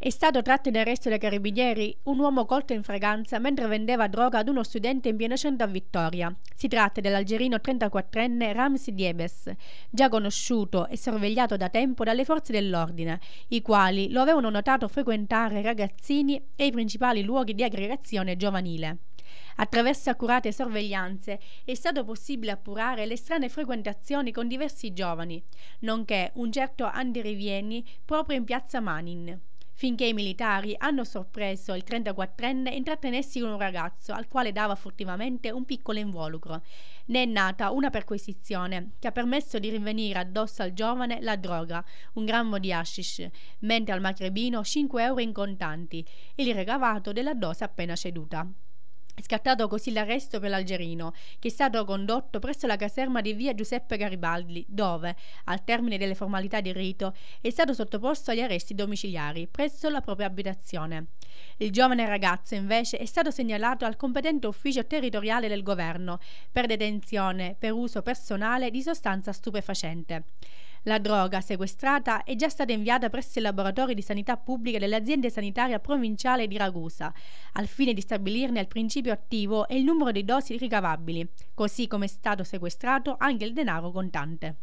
È stato tratto in arresto dai carabinieri un uomo colto in fragranza mentre vendeva droga ad uno studente in pieno centro a Vittoria. Si tratta dell'algerino 34enne Ramsi Diebes, già conosciuto e sorvegliato da tempo dalle forze dell'ordine, i quali lo avevano notato frequentare ragazzini e i principali luoghi di aggregazione giovanile. Attraverso accurate sorveglianze è stato possibile appurare le strane frequentazioni con diversi giovani, nonché un certo Andrivieni proprio in piazza Manin finché i militari hanno sorpreso il 34enne intrattenersi con un ragazzo al quale dava furtivamente un piccolo involucro. Ne è nata una perquisizione che ha permesso di rinvenire addosso al giovane la droga, un grammo di hashish, mentre al macrebino 5 euro in contanti, il regavato della dose appena ceduta. Scattato così l'arresto per l'algerino, che è stato condotto presso la caserma di via Giuseppe Garibaldi, dove, al termine delle formalità di rito, è stato sottoposto agli arresti domiciliari presso la propria abitazione. Il giovane ragazzo, invece, è stato segnalato al competente ufficio territoriale del governo per detenzione per uso personale di sostanza stupefacente. La droga sequestrata è già stata inviata presso i laboratori di sanità pubblica dell'azienda sanitaria provinciale di Ragusa, al fine di stabilirne il principio attivo e il numero di dosi ricavabili, così come è stato sequestrato anche il denaro contante.